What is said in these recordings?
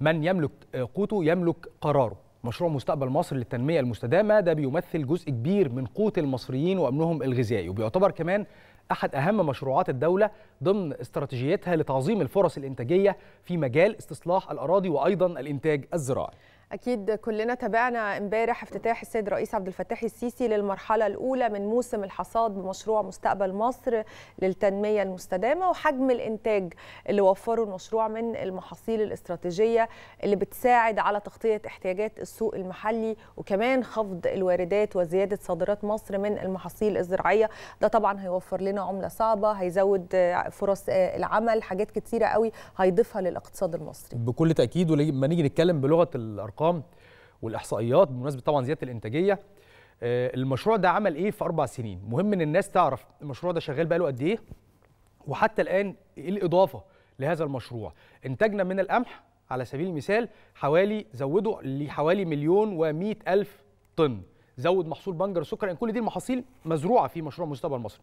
من يملك آه، قوته يملك قراره مشروع مستقبل مصر للتنمية المستدامة ده بيمثل جزء كبير من قوة المصريين وأمنهم الغذائي وبيعتبر كمان أحد أهم مشروعات الدولة ضمن استراتيجيتها لتعظيم الفرص الإنتاجية في مجال استصلاح الأراضي وأيضا الإنتاج الزراعي اكيد كلنا تابعنا امبارح افتتاح السيد رئيس عبد الفتاح السيسي للمرحله الاولى من موسم الحصاد بمشروع مستقبل مصر للتنميه المستدامه وحجم الانتاج اللي وفره المشروع من المحاصيل الاستراتيجيه اللي بتساعد على تغطيه احتياجات السوق المحلي وكمان خفض الواردات وزياده صادرات مصر من المحاصيل الزراعيه ده طبعا هيوفر لنا عمله صعبه هيزود فرص العمل حاجات كتيره قوي هيضيفها للاقتصاد المصري بكل تاكيد ولما نيجي نتكلم بلغه الارقام الارقام والاحصائيات بمناسبه طبعا زياده الانتاجيه آه، المشروع ده عمل ايه في اربع سنين مهم ان الناس تعرف المشروع ده شغال بقاله قد ايه وحتى الان ايه الاضافه لهذا المشروع انتاجنا من القمح على سبيل المثال حوالي زودوا لحوالي مليون و الف طن زود محصول بنجر سكر ان كل دي المحاصيل مزروعه في مشروع مستقبل مصر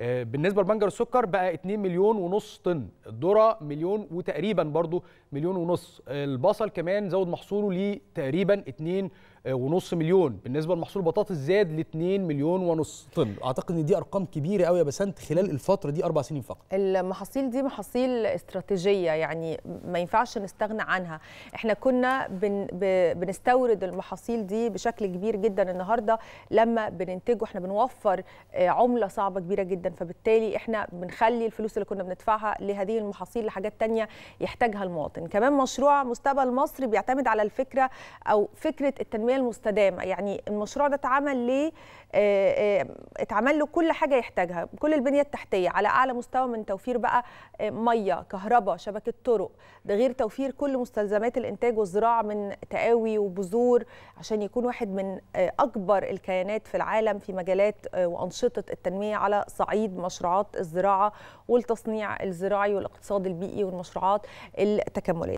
آه، بالنسبه لبنجر السكر بقى 2 مليون ونص طن الذره مليون وتقريبا برضو مليون ونص البصل كمان زود محصوله لتقريبا 2 آه، ونص مليون بالنسبه لمحصول البطاطس زاد ل 2 مليون ونص طن طيب، اعتقد ان دي ارقام كبيره قوي يا بسنت خلال الفتره دي اربع سنين فقط المحاصيل دي محاصيل استراتيجيه يعني ما ينفعش نستغنى عنها احنا كنا بن بنستورد المحاصيل دي بشكل كبير جدا النهارده لما بننتجه احنا بنوفر آه، عمله صعبه كبيره جدا فبالتالي احنا بنخلي الفلوس اللي كنا بندفعها لهذه المحاصيل لحاجات تانية يحتاجها المواطن كمان مشروع مستقبل مصر بيعتمد على الفكره او فكره التنميه التنميه المستدامه يعني المشروع ده اتعمل ليه آه، آه، اتعمل له كل حاجه يحتاجها كل البنيه التحتيه على اعلى مستوى من توفير بقى آه، ميه كهرباء شبكه طرق ده غير توفير كل مستلزمات الانتاج والزراعه من تقاوي وبذور عشان يكون واحد من اكبر الكيانات في العالم في مجالات وانشطه التنميه على صعيد مشروعات الزراعه والتصنيع الزراعي والاقتصاد البيئي والمشروعات التكامليه